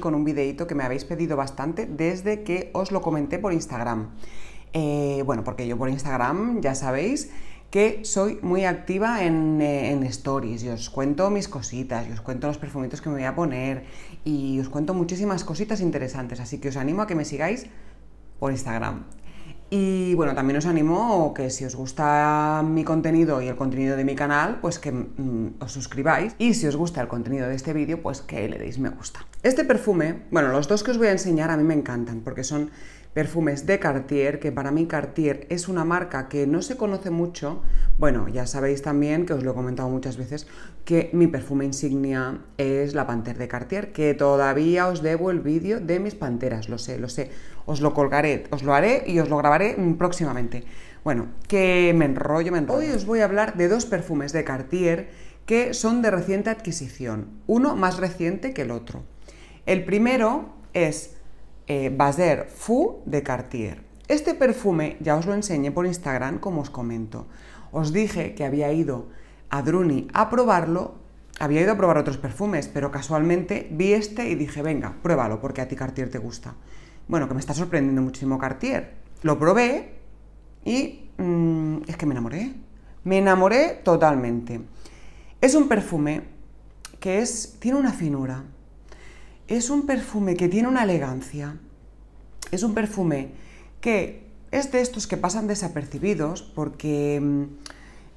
con un videito que me habéis pedido bastante desde que os lo comenté por Instagram. Eh, bueno, porque yo por Instagram, ya sabéis, que soy muy activa en, eh, en, stories y os cuento mis cositas y os cuento los perfumitos que me voy a poner y os cuento muchísimas cositas interesantes, así que os animo a que me sigáis por Instagram. Y bueno, también os animo que si os gusta mi contenido y el contenido de mi canal, pues que mm, os suscribáis. Y si os gusta el contenido de este vídeo, pues que le deis me gusta. Este perfume, bueno, los dos que os voy a enseñar a mí me encantan porque son perfumes de Cartier, que para mí Cartier es una marca que no se conoce mucho. Bueno, ya sabéis también, que os lo he comentado muchas veces, que mi perfume insignia es la Panther de Cartier, que todavía os debo el vídeo de mis panteras, lo sé, lo sé. Os lo colgaré, os lo haré y os lo grabaré próximamente. Bueno, que me enrollo, me enrollo. Hoy os voy a hablar de dos perfumes de Cartier que son de reciente adquisición, uno más reciente que el otro. El primero es eh, va Fou de Cartier. Este perfume ya os lo enseñé por Instagram, como os comento. Os dije que había ido a Druni a probarlo, había ido a probar otros perfumes, pero casualmente vi este y dije, venga, pruébalo, porque a ti Cartier te gusta. Bueno, que me está sorprendiendo muchísimo Cartier. Lo probé y mm, es que me enamoré. Me enamoré totalmente. Es un perfume que es, tiene una finura, es un perfume que tiene una elegancia. Es un perfume que es de estos que pasan desapercibidos porque mm,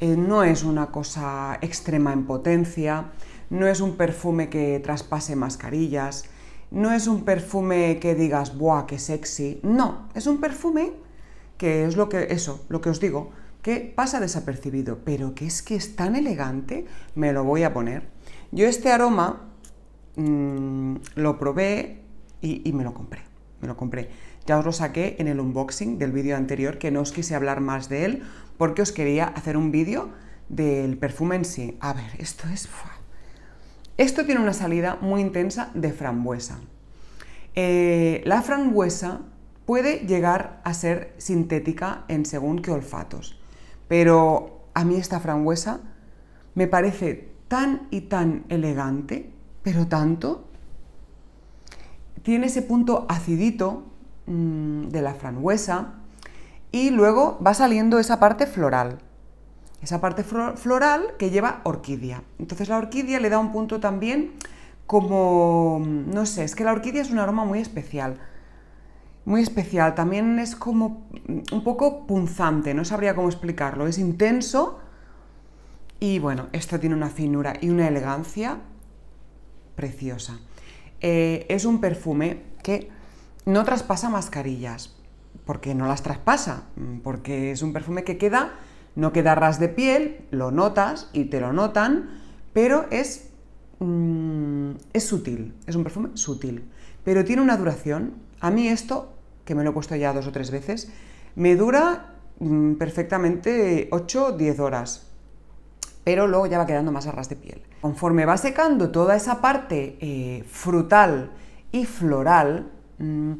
eh, no es una cosa extrema en potencia, no es un perfume que traspase mascarillas, no es un perfume que digas, ¡buah, qué sexy! No, es un perfume que es lo que, eso, lo que os digo, que pasa desapercibido, pero que es que es tan elegante, me lo voy a poner. Yo este aroma Mm, lo probé y, me lo compré. Me lo compré. Ya os lo saqué en el unboxing del vídeo anterior, que no os quise hablar más de él, porque os quería hacer un vídeo del perfume en sí. A ver, esto es... Esto tiene una salida muy intensa de frambuesa. Eh, la frambuesa puede llegar a ser sintética en según qué olfatos, pero a mí esta frambuesa me parece tan y tan elegante pero tanto. Tiene ese punto acidito mm, de la frangüesa y luego va saliendo esa parte floral. Esa parte floral que lleva orquídea. Entonces la orquídea le da un punto también como, mm, no sé, es que la orquídea es un aroma muy especial. Muy especial, también es como mm, un poco punzante, no sabría cómo explicarlo. Es intenso y bueno, esto tiene una finura y una elegancia preciosa. Eh, es un perfume que no traspasa mascarillas, porque no las traspasa, mm, porque es un perfume que queda, no queda ras de piel, lo notas y te lo notan, pero es, mm, es sutil, es un perfume sutil, pero tiene una duración. A mí esto, que me lo he puesto ya dos o tres veces, me dura mm, perfectamente 8-10 horas, pero luego ya va quedando más a ras de piel. Conforme va secando toda esa parte eh, frutal y floral, mm,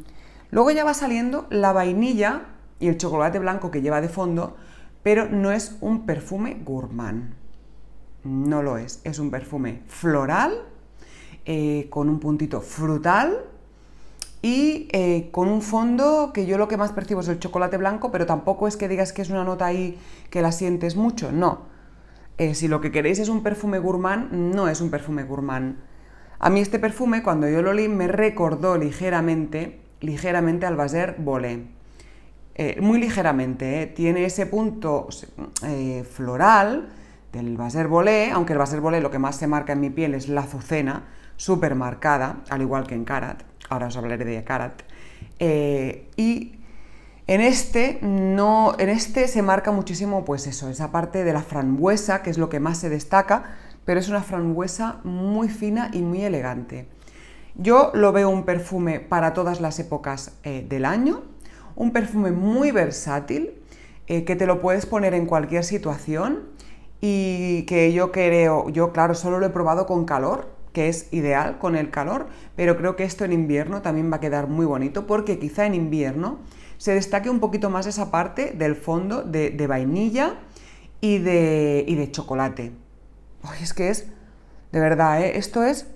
luego ya va saliendo la vainilla y el chocolate blanco que lleva de fondo, pero no es un perfume gourmand. No lo es, es un perfume floral, eh, con un puntito frutal y eh, con un fondo que yo lo que más percibo es el chocolate blanco, pero tampoco es que digas que es una nota ahí que la sientes mucho, no eh, si lo que queréis es un perfume gourmand, no es un perfume gourmand. A mí este perfume, cuando yo lo olí, me recordó ligeramente, ligeramente al Baser Bolé. Eh, muy ligeramente, eh. tiene ese punto floral del Baser Bolé, aunque el Baser Bolé lo que más se marca en mi piel es la azucena, súper marcada, al igual que en Karat, ahora os hablaré de Karat, y en este, no, en este se marca muchísimo, pues eso, esa parte de la frambuesa, que es lo que más se destaca, pero es una frambuesa muy fina y muy elegante. Yo lo veo un perfume para todas las épocas eh, del año, un perfume muy versátil, eh, que te lo puedes poner en cualquier situación y que yo creo, yo claro, solo lo he probado con calor, que es ideal con el calor, pero creo que esto en invierno también va a quedar muy bonito porque quizá en invierno se destaque un poquito más esa parte del fondo de, vainilla y de, y de chocolate. es que es, de verdad, ¿eh? esto es,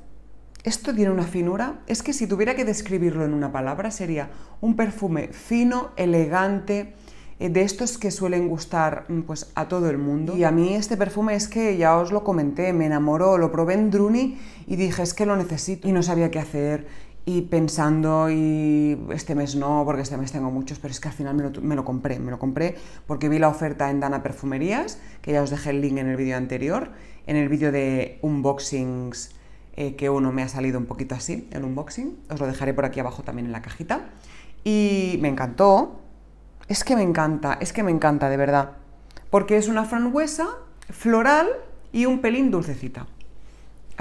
esto tiene una finura. Es que si tuviera que describirlo en una palabra sería un perfume fino, elegante, eh, de estos que suelen gustar mm, pues a todo el mundo. Y a mí este perfume es que ya os lo comenté, me enamoró, lo probé en Druni y dije es que lo necesito y no sabía qué hacer y pensando y este mes no, porque este mes tengo muchos, pero es que al final me lo, compré, me lo compré porque vi la oferta en Dana Perfumerías, que ya os dejé el link en el vídeo anterior, en el vídeo de unboxings, eh, que uno me ha salido un poquito así, el unboxing, os lo dejaré por aquí abajo también en la cajita, y me encantó, es que me encanta, es que me encanta de verdad, porque es una frangüesa floral y un pelín dulcecita.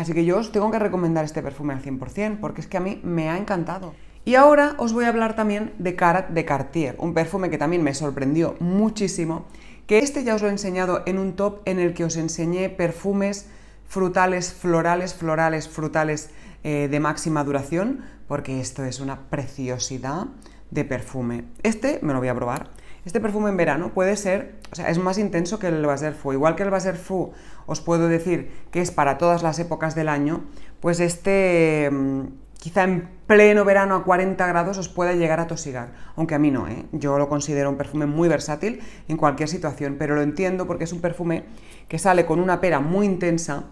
Así que yo os tengo que recomendar este perfume al 100% porque es que a mí me ha encantado. Y ahora os voy a hablar también de Carat de Cartier, un perfume que también me sorprendió muchísimo, que este ya os lo he enseñado en un top en el que os enseñé perfumes frutales, florales, florales, frutales eh, de máxima duración, porque esto es una preciosidad de perfume. Este me lo voy a probar este perfume en verano puede ser, o sea, es más intenso que el Baser Fou. Igual que el Baser Fou os puedo decir que es para todas las épocas del año, pues este mm, quizá en pleno verano a 40 grados os puede llegar a tosigar, aunque a mí no, ¿eh? yo lo considero un perfume muy versátil en cualquier situación, pero lo entiendo porque es un perfume que sale con una pera muy intensa.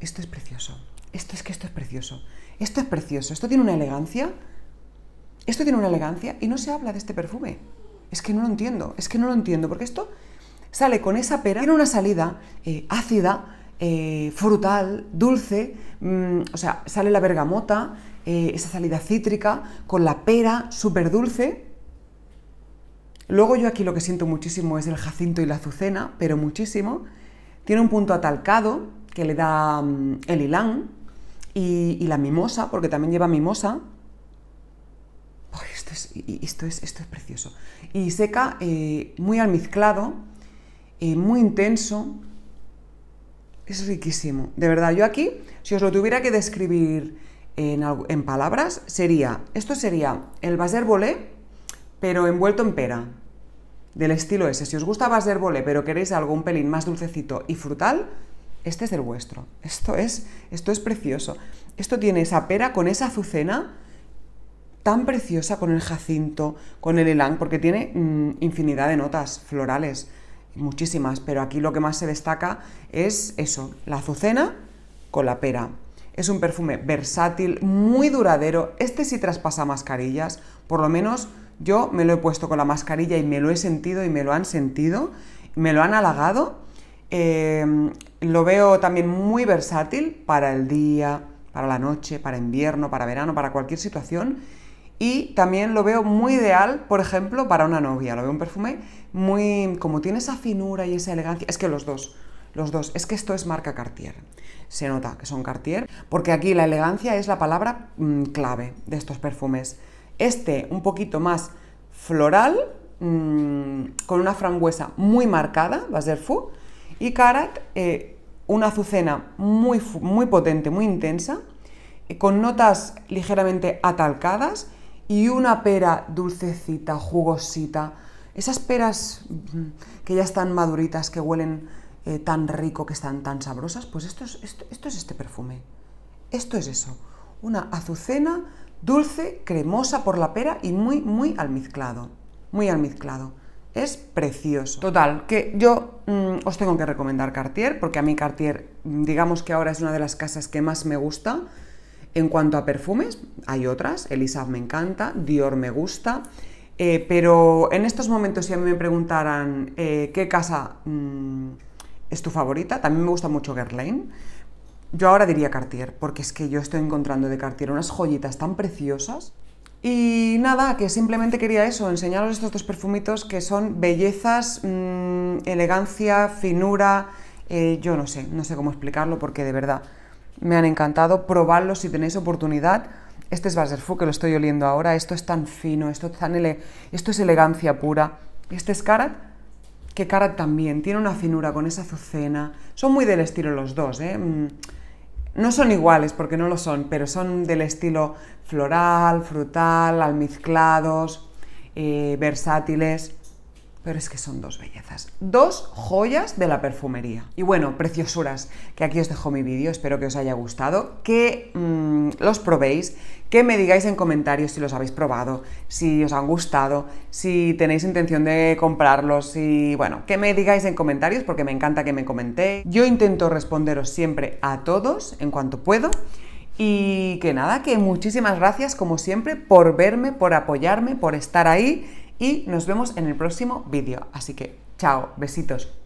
Esto es precioso, esto es que esto es precioso, esto es precioso, esto tiene una elegancia. Esto tiene una elegancia y no se habla de este perfume. Es que no lo entiendo, es que no lo entiendo, porque esto sale con esa pera, tiene una salida eh, ácida, eh, frutal, dulce, mm, o sea, sale la bergamota, eh, esa salida cítrica, con la pera súper dulce. Luego yo aquí lo que siento muchísimo es el jacinto y la azucena, pero muchísimo. Tiene un punto atalcado que le da mm, el hilán y la mimosa, porque también lleva mimosa, esto es, esto precioso. Y seca, eh, muy almizclado, eh, muy intenso. Es riquísimo. De verdad, yo aquí, si os lo tuviera que describir en, palabras, sería, esto sería el baser pero envuelto en pera. Del estilo ese. Si os gusta baser bolé pero queréis algo un pelín más dulcecito y frutal, este es el vuestro. Esto es, esto es precioso. Esto tiene esa pera con esa azucena tan preciosa con el jacinto, con el elán, porque tiene mm, infinidad de notas florales, muchísimas, pero aquí lo que más se destaca es eso, la azucena con la pera. Es un perfume versátil, muy duradero, este sí traspasa mascarillas, por lo menos yo me lo he puesto con la mascarilla y me lo he sentido y me lo han sentido, me lo han halagado. Eh, lo veo también muy versátil para el día, para la noche, para invierno, para verano, para cualquier situación y también lo veo muy ideal, por ejemplo, para una novia. Lo veo un perfume muy. como tiene esa finura y esa elegancia. Es que los dos, los dos. Es que esto es marca Cartier. Se nota que son Cartier, porque aquí la elegancia es la palabra mm, clave de estos perfumes. Este, un poquito más floral, mm, con una frangüesa muy marcada, va a ser Fu. Y Karat, eh, una azucena muy, muy potente, muy intensa, con notas ligeramente atalcadas y una pera dulcecita, jugosita, esas peras mm, que ya están maduritas, que huelen eh, tan rico, que están tan sabrosas, pues esto es, esto, es este perfume. Esto es eso. Una azucena dulce, cremosa por la pera y muy, muy almizclado. Muy almizclado. Es precioso. Total, que yo mm, os tengo que recomendar Cartier, porque a mí Cartier, digamos que ahora es una de las casas que más me gusta. En cuanto a perfumes, hay otras, Elizabeth me encanta, Dior me gusta, eh, pero en estos momentos si a mí me preguntaran eh, qué casa mm, es tu favorita, también me gusta mucho Guerlain, yo ahora diría Cartier, porque es que yo estoy encontrando de Cartier unas joyitas tan preciosas. Y nada, que simplemente quería eso, enseñaros estos dos perfumitos que son bellezas, mm, elegancia, finura, eh, yo no sé, no sé cómo explicarlo porque de verdad me han encantado. probadlo si tenéis oportunidad. Este es Baserfu, que lo estoy oliendo ahora. Esto es tan fino, esto es, esto es elegancia pura. Este es Karat, que Karat también tiene una finura con esa azucena. Son muy del estilo los dos, ¿eh? mm, No son iguales porque no lo son, pero son del estilo floral, frutal, almizclados, eh, versátiles. Pero es que son dos bellezas, dos joyas de la perfumería. Y bueno, preciosuras, que aquí os dejo mi vídeo, espero que os haya gustado, que mm, los probéis, que me digáis en comentarios si los habéis probado, si os han gustado, si tenéis intención de comprarlos, y bueno, que me digáis en comentarios porque me encanta que me comentéis. Yo intento responderos siempre a todos en cuanto puedo. Y que nada, que muchísimas gracias como siempre por verme, por apoyarme, por estar ahí y nos vemos en el próximo vídeo. Así que, chao, besitos.